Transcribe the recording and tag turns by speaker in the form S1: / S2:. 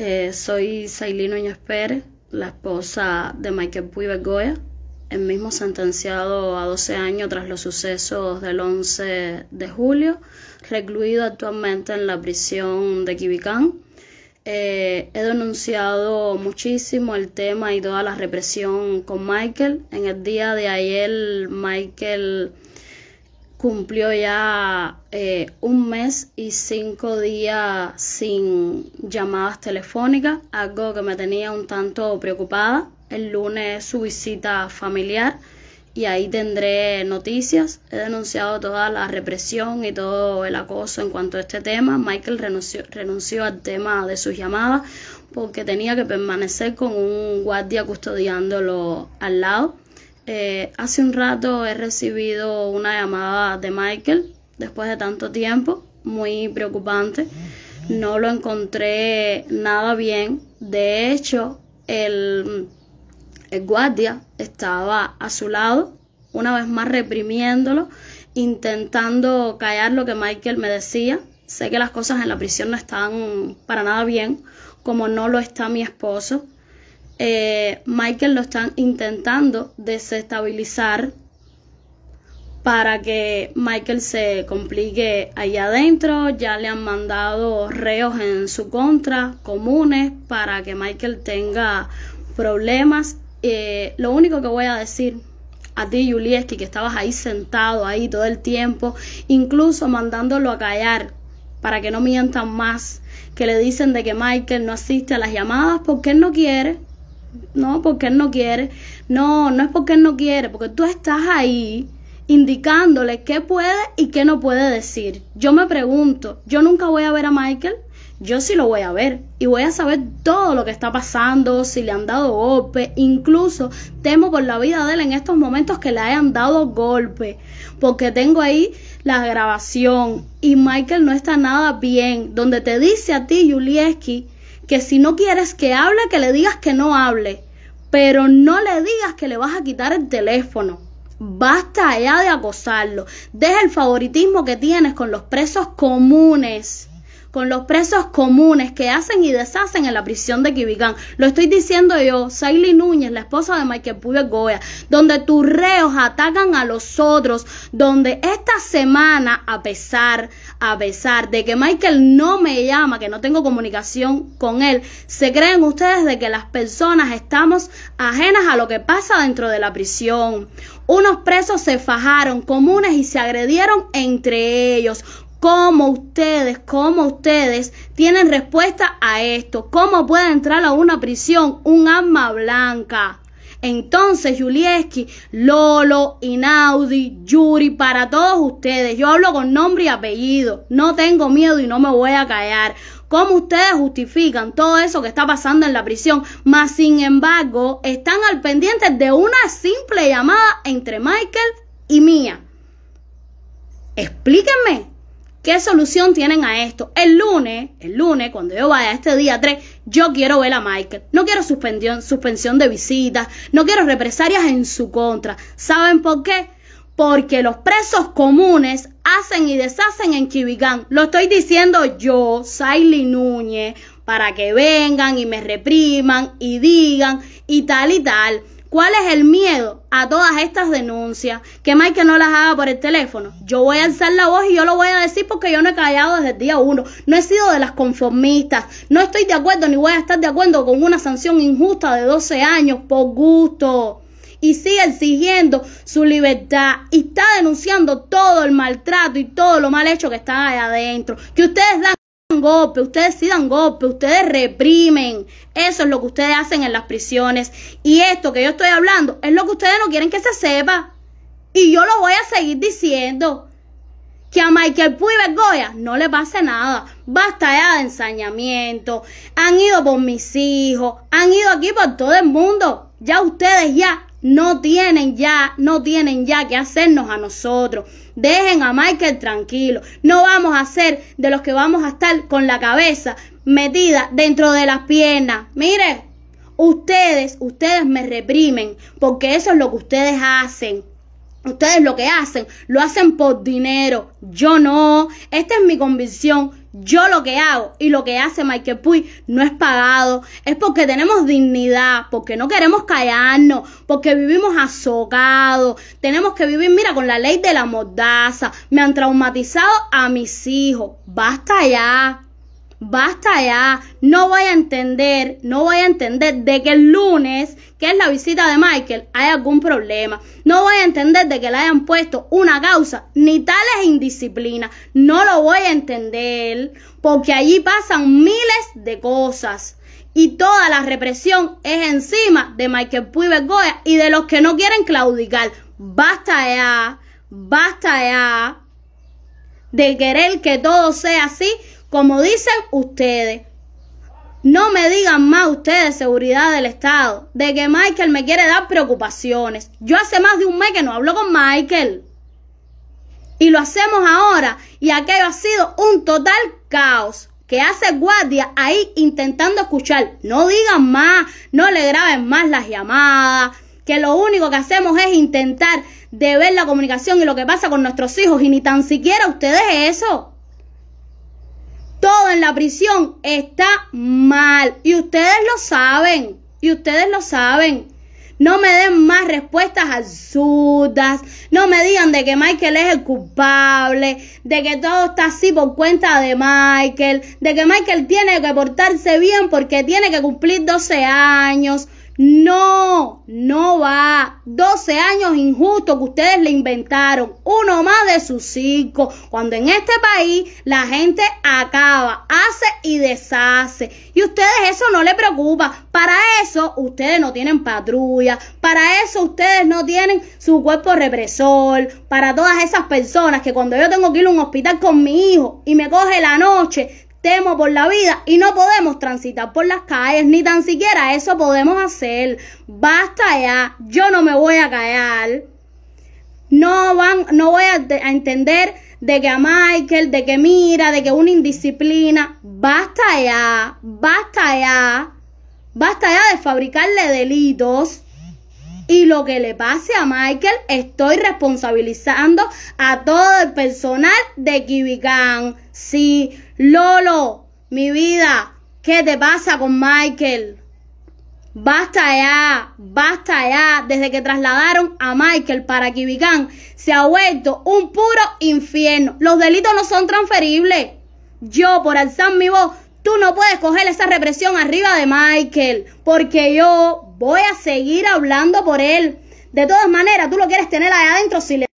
S1: Eh, soy Sailino Núñez Pérez, la esposa de Michael Puibe Goya, el mismo sentenciado a 12 años tras los sucesos del 11 de julio, recluido actualmente en la prisión de Quibicán. Eh, he denunciado muchísimo el tema y toda la represión con Michael. En el día de ayer, Michael cumplió ya eh, un mes y cinco días sin llamadas telefónicas, algo que me tenía un tanto preocupada. El lunes su visita familiar y ahí tendré noticias. He denunciado toda la represión y todo el acoso en cuanto a este tema. Michael renunció, renunció al tema de sus llamadas porque tenía que permanecer con un guardia custodiándolo al lado. Eh, hace un rato he recibido una llamada de Michael después de tanto tiempo, muy preocupante. No lo encontré nada bien. De hecho, el, el guardia estaba a su lado, una vez más reprimiéndolo, intentando callar lo que Michael me decía. Sé que las cosas en la prisión no están para nada bien, como no lo está mi esposo. Eh, Michael lo están intentando desestabilizar para que Michael se complique allá adentro. Ya le han mandado reos en su contra, comunes, para que Michael tenga problemas. Eh, lo único que voy a decir a ti, Julieski, que estabas ahí sentado ahí todo el tiempo, incluso mandándolo a callar para que no mientan más, que le dicen de que Michael no asiste a las llamadas porque él no quiere, no, porque él no quiere. No, no es porque él no quiere, porque tú estás ahí indicándole qué puede y qué no puede decir. Yo me pregunto, yo nunca voy a ver a Michael, yo sí lo voy a ver y voy a saber todo lo que está pasando, si le han dado golpe, incluso temo por la vida de él en estos momentos que le hayan dado golpe, porque tengo ahí la grabación y Michael no está nada bien, donde te dice a ti, Julieski, que si no quieres que hable, que le digas que no hable, pero no le digas que le vas a quitar el teléfono. Basta ya de acosarlo. Deja el favoritismo que tienes con los presos comunes con los presos comunes que hacen y deshacen en la prisión de Quibicán. Lo estoy diciendo yo, ...Saili Núñez, la esposa de Michael Puyo Goya, donde tus reos atacan a los otros, donde esta semana, a pesar, a pesar de que Michael no me llama, que no tengo comunicación con él, se creen ustedes de que las personas estamos ajenas a lo que pasa dentro de la prisión. Unos presos se fajaron comunes y se agredieron entre ellos cómo ustedes, cómo ustedes tienen respuesta a esto. ¿Cómo puede entrar a una prisión un alma blanca? Entonces, Julieski, Lolo, Inaudi, Yuri, para todos ustedes, yo hablo con nombre y apellido, no tengo miedo y no me voy a callar. ¿Cómo ustedes justifican todo eso que está pasando en la prisión? Mas, sin embargo, están al pendiente de una simple llamada entre Michael y mía. Explíquenme, ¿Qué solución tienen a esto? El lunes, el lunes, cuando yo vaya a este día 3, yo quiero ver a Michael. No quiero suspensión, suspensión de visitas, no quiero represalias en su contra. ¿Saben por qué? Porque los presos comunes hacen y deshacen en Kibigán. Lo estoy diciendo yo, Saily Núñez, para que vengan y me repriman y digan y tal y tal. ¿Cuál es el miedo a todas estas denuncias? Que Mike no las haga por el teléfono. Yo voy a alzar la voz y yo lo voy a decir porque yo no he callado desde el día uno. No he sido de las conformistas. No estoy de acuerdo ni voy a estar de acuerdo con una sanción injusta de 12 años por gusto. Y sigue exigiendo su libertad. Y está denunciando todo el maltrato y todo lo mal hecho que está allá adentro. Que ustedes dan golpe, ustedes sí dan golpe, ustedes reprimen. Eso es lo que ustedes hacen en las prisiones. Y esto que yo estoy hablando es lo que ustedes no quieren que se sepa. Y yo lo voy a seguir diciendo. Que a Michael Puy Goya no le pase nada. Basta ya de ensañamiento. Han ido por mis hijos. Han ido aquí por todo el mundo. Ya ustedes ya no tienen ya, no tienen ya que hacernos a nosotros. Dejen a Michael tranquilo. No vamos a ser de los que vamos a estar con la cabeza metida dentro de las piernas. Mire, ustedes, ustedes me reprimen porque eso es lo que ustedes hacen. Ustedes lo que hacen, lo hacen por dinero. Yo no. Esta es mi convicción. Yo lo que hago y lo que hace Michael Puy no es pagado. Es porque tenemos dignidad, porque no queremos callarnos, porque vivimos azogados. Tenemos que vivir, mira, con la ley de la mordaza. Me han traumatizado a mis hijos. Basta ya basta ya, no voy a entender, no voy a entender de que el lunes, que es la visita de Michael, hay algún problema. No voy a entender de que le hayan puesto una causa, ni tales indisciplina. No lo voy a entender, porque allí pasan miles de cosas y toda la represión es encima de Michael Puy Goya y de los que no quieren claudicar. Basta ya, basta ya de querer que todo sea así como dicen ustedes, no me digan más ustedes seguridad del Estado, de que Michael me quiere dar preocupaciones. Yo hace más de un mes que no hablo con Michael. Y lo hacemos ahora. Y aquello ha sido un total caos. Que hace guardia ahí intentando escuchar. No digan más, no le graben más las llamadas. Que lo único que hacemos es intentar de ver la comunicación y lo que pasa con nuestros hijos. Y ni tan siquiera ustedes eso. Todo en la prisión está mal. Y ustedes lo saben. Y ustedes lo saben. No me den más respuestas absurdas. No me digan de que Michael es el culpable. De que todo está así por cuenta de Michael. De que Michael tiene que portarse bien porque tiene que cumplir 12 años. No, no va. 12 años injustos que ustedes le inventaron. Uno más de sus cinco. Cuando en este país la gente acaba, hace y deshace. Y ustedes eso no les preocupa. Para eso ustedes no tienen patrulla. Para eso ustedes no tienen su cuerpo represor. Para todas esas personas que cuando yo tengo que ir a un hospital con mi hijo y me coge la noche, temo por la vida y no podemos transitar por las calles, ni tan siquiera eso podemos hacer. Basta ya, yo no me voy a callar. No van, no voy a, a entender de que a Michael, de que mira, de que una indisciplina. Basta ya, basta ya, basta ya de fabricarle delitos. Y lo que le pase a Michael, estoy responsabilizando a todo el personal de Kibicán. Sí, Lolo, mi vida, ¿qué te pasa con Michael? Basta ya, basta ya. Desde que trasladaron a Michael para Kibicán, se ha vuelto un puro infierno. Los delitos no son transferibles. Yo, por alzar mi voz, Tú no puedes coger esa represión arriba de Michael, porque yo voy a seguir hablando por él. De todas maneras, tú lo quieres tener allá adentro le